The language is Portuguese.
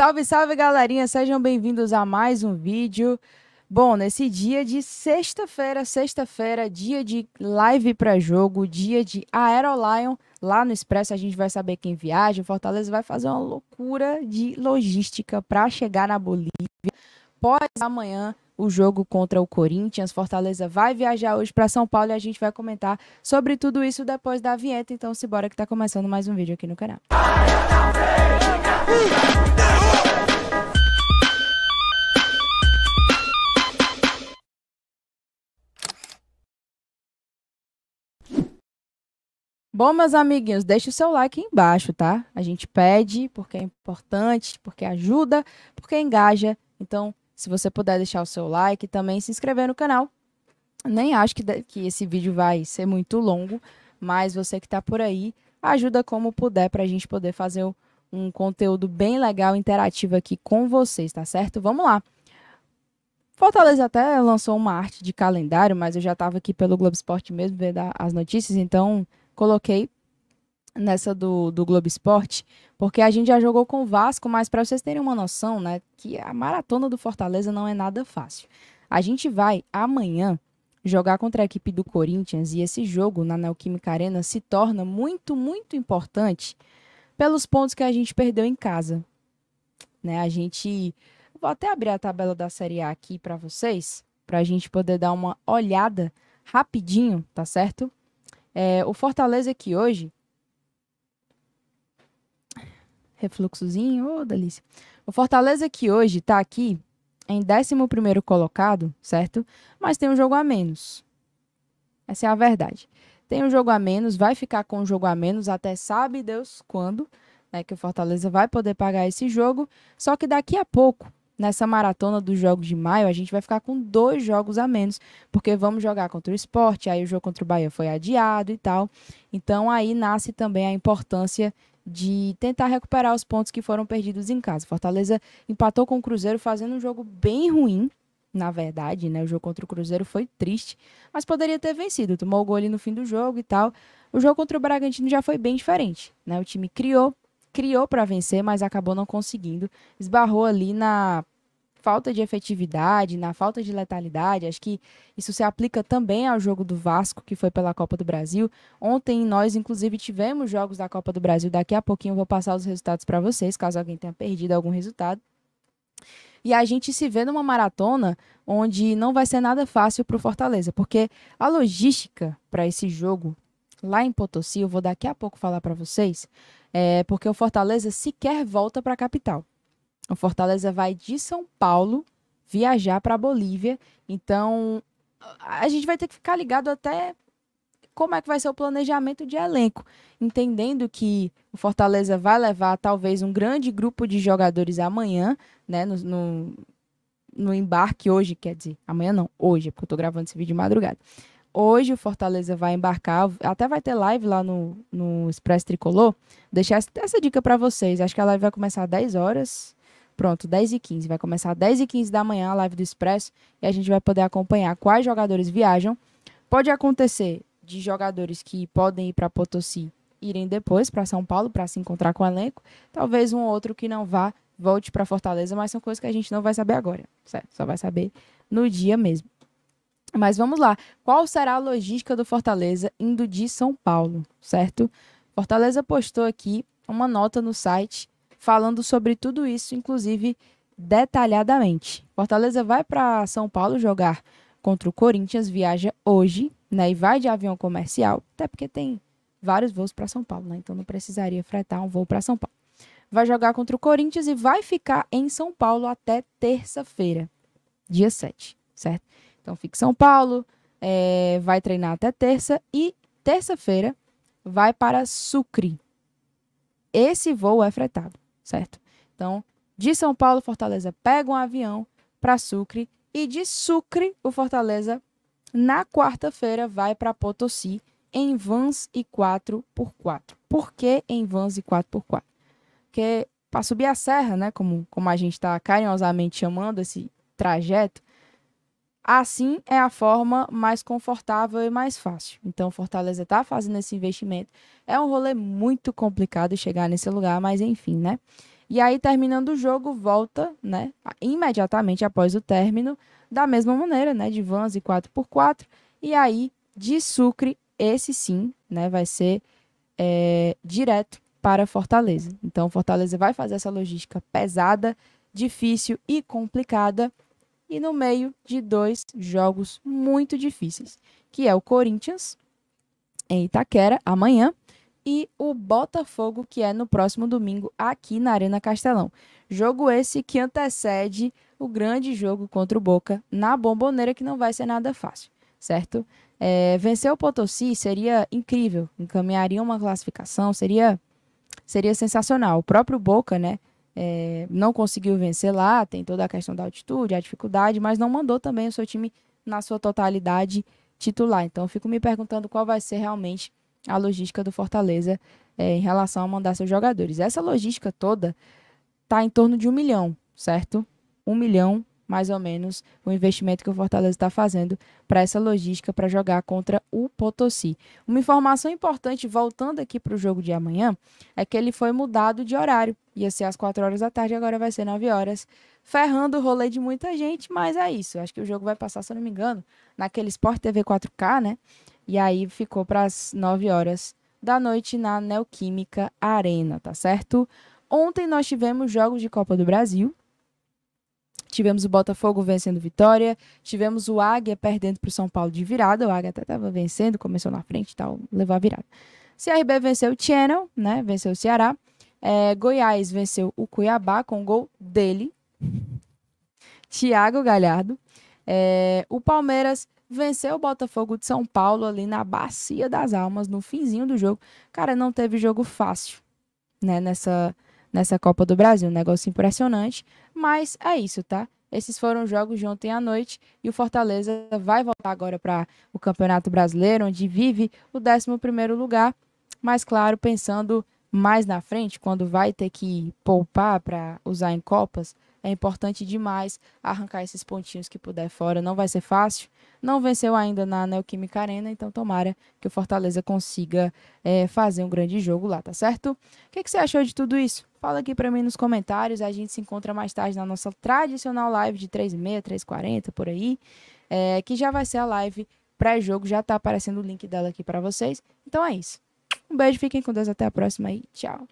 Salve, salve galerinha, sejam bem-vindos a mais um vídeo. Bom, nesse dia de sexta-feira, sexta-feira, dia de live para jogo, dia de Aerolion, lá no Expresso a gente vai saber quem viaja, Fortaleza vai fazer uma loucura de logística para chegar na Bolívia. Pós amanhã, o jogo contra o Corinthians. Fortaleza vai viajar hoje para São Paulo e a gente vai comentar sobre tudo isso depois da vinheta. Então, simbora que está começando mais um vídeo aqui no canal. Bom, meus amiguinhos, deixe o seu like embaixo, tá? A gente pede porque é importante, porque ajuda, porque engaja. Então, se você puder deixar o seu like e também se inscrever no canal. Nem acho que, que esse vídeo vai ser muito longo, mas você que está por aí, ajuda como puder para a gente poder fazer um conteúdo bem legal, interativo aqui com vocês, tá certo? Vamos lá! Fortaleza até lançou uma arte de calendário, mas eu já estava aqui pelo Globo Esporte mesmo, ver as notícias, então coloquei nessa do, do Globo Esporte, porque a gente já jogou com o Vasco, mas para vocês terem uma noção, né, que a maratona do Fortaleza não é nada fácil. A gente vai amanhã jogar contra a equipe do Corinthians e esse jogo na Neoquímica Arena se torna muito, muito importante pelos pontos que a gente perdeu em casa. Né, a gente vou até abrir a tabela da Série A aqui para vocês, para a gente poder dar uma olhada rapidinho, tá certo? É, o Fortaleza que hoje. Refluxozinho, ô oh, delícia. O Fortaleza que hoje está aqui em 11 colocado, certo? Mas tem um jogo a menos. Essa é a verdade. Tem um jogo a menos, vai ficar com um jogo a menos até sabe Deus quando, né? Que o Fortaleza vai poder pagar esse jogo. Só que daqui a pouco nessa maratona dos jogos de maio, a gente vai ficar com dois jogos a menos, porque vamos jogar contra o esporte, aí o jogo contra o Bahia foi adiado e tal. Então aí nasce também a importância de tentar recuperar os pontos que foram perdidos em casa. Fortaleza empatou com o Cruzeiro fazendo um jogo bem ruim, na verdade, né? O jogo contra o Cruzeiro foi triste, mas poderia ter vencido. Tomou o gol ali no fim do jogo e tal. O jogo contra o Bragantino já foi bem diferente, né? O time criou, criou para vencer, mas acabou não conseguindo. Esbarrou ali na falta de efetividade, na falta de letalidade. Acho que isso se aplica também ao jogo do Vasco, que foi pela Copa do Brasil. Ontem nós, inclusive, tivemos jogos da Copa do Brasil. Daqui a pouquinho eu vou passar os resultados para vocês, caso alguém tenha perdido algum resultado. E a gente se vê numa maratona onde não vai ser nada fácil para o Fortaleza, porque a logística para esse jogo lá em Potosí, eu vou daqui a pouco falar para vocês, é porque o Fortaleza sequer volta para a capital. O Fortaleza vai de São Paulo viajar para Bolívia. Então, a gente vai ter que ficar ligado até como é que vai ser o planejamento de elenco, entendendo que o Fortaleza vai levar talvez um grande grupo de jogadores amanhã, né, no, no, no embarque hoje, quer dizer, amanhã não, hoje, é porque eu estou gravando esse vídeo de madrugada. Hoje o Fortaleza vai embarcar, até vai ter live lá no, no Express Tricolor. Deixar essa dica para vocês. Acho que a live vai começar às 10 horas, Pronto, 10 e 15. Vai começar às 10 e 15 da manhã a live do Expresso e a gente vai poder acompanhar quais jogadores viajam. Pode acontecer de jogadores que podem ir para Potosí irem depois para São Paulo para se encontrar com o elenco. Talvez um outro que não vá volte para Fortaleza, mas são coisas que a gente não vai saber agora, certo? Só vai saber no dia mesmo. Mas vamos lá. Qual será a logística do Fortaleza indo de São Paulo, certo? Fortaleza postou aqui uma nota no site falando sobre tudo isso, inclusive detalhadamente. Fortaleza vai para São Paulo jogar contra o Corinthians, viaja hoje, né? E vai de avião comercial, até porque tem vários voos para São Paulo, né? Então não precisaria fretar um voo para São Paulo. Vai jogar contra o Corinthians e vai ficar em São Paulo até terça-feira, dia 7, certo? Então fica em São Paulo, é, vai treinar até terça e terça-feira vai para Sucre. Esse voo é fretado certo? Então, de São Paulo, Fortaleza pega um avião para Sucre e de Sucre, o Fortaleza, na quarta-feira, vai para Potosí em vans e 4x4. Por que em vans e 4x4? Porque para subir a serra, né, como, como a gente está carinhosamente chamando esse trajeto, Assim é a forma mais confortável e mais fácil. Então, Fortaleza está fazendo esse investimento. É um rolê muito complicado chegar nesse lugar, mas enfim, né? E aí, terminando o jogo, volta, né? Imediatamente após o término, da mesma maneira, né? De vans e 4x4. E aí, de Sucre, esse sim, né? Vai ser é, direto para Fortaleza. Então, Fortaleza vai fazer essa logística pesada, difícil e complicada e no meio de dois jogos muito difíceis, que é o Corinthians em Itaquera amanhã e o Botafogo que é no próximo domingo aqui na Arena Castelão. Jogo esse que antecede o grande jogo contra o Boca na Bomboneira que não vai ser nada fácil, certo? É, vencer o Potosí seria incrível, encaminharia uma classificação, seria seria sensacional. O próprio Boca, né? é, não conseguiu vencer lá, tem toda a questão da altitude, a dificuldade, mas não mandou também o seu time na sua totalidade titular. Então, eu fico me perguntando qual vai ser realmente a logística do Fortaleza é, em relação a mandar seus jogadores. Essa logística toda está em torno de um milhão, certo? Um milhão mais ou menos o investimento que o Fortaleza está fazendo para essa logística para jogar contra o Potosí. Uma informação importante, voltando aqui para o jogo de amanhã, é que ele foi mudado de horário. Ia ser às 4 horas da tarde, agora vai ser 9 horas. Ferrando o rolê de muita gente, mas é isso. Acho que o jogo vai passar, se eu não me engano, naquele Sport TV 4K, né? E aí ficou para as 9 horas da noite na Neoquímica Arena, tá certo? Ontem nós tivemos jogos de Copa do Brasil, tivemos o Botafogo vencendo Vitória, tivemos o Águia perdendo para o São Paulo de virada, o Águia até estava vencendo, começou na frente e tal, levou a virada. CRB venceu o Channel, né? Venceu o Ceará. É, Goiás venceu o Cuiabá com o gol dele, Thiago Galhardo. É, o Palmeiras venceu o Botafogo de São Paulo ali na Bacia das Almas, no finzinho do jogo. Cara, não teve jogo fácil, né? Nessa, nessa Copa do Brasil. Um negócio impressionante. Mas é isso, tá? Esses foram os jogos de ontem à noite e o Fortaleza vai voltar agora para o Campeonato Brasileiro, onde vive o 11 lugar, mas claro, pensando mais na frente, quando vai ter que poupar para usar em copas, é importante demais arrancar esses pontinhos que puder fora. Não vai ser fácil. Não venceu ainda na Neoquímica Arena, então tomara que o Fortaleza consiga é, fazer um grande jogo lá, tá certo? O que, que você achou de tudo isso? Fala aqui para mim nos comentários. A gente se encontra mais tarde na nossa tradicional live de 3h30, 3h40, por aí. É, que já vai ser a live pré-jogo. Já tá aparecendo o link dela aqui para vocês. Então é isso. Um beijo, fiquem com Deus, até a próxima e tchau.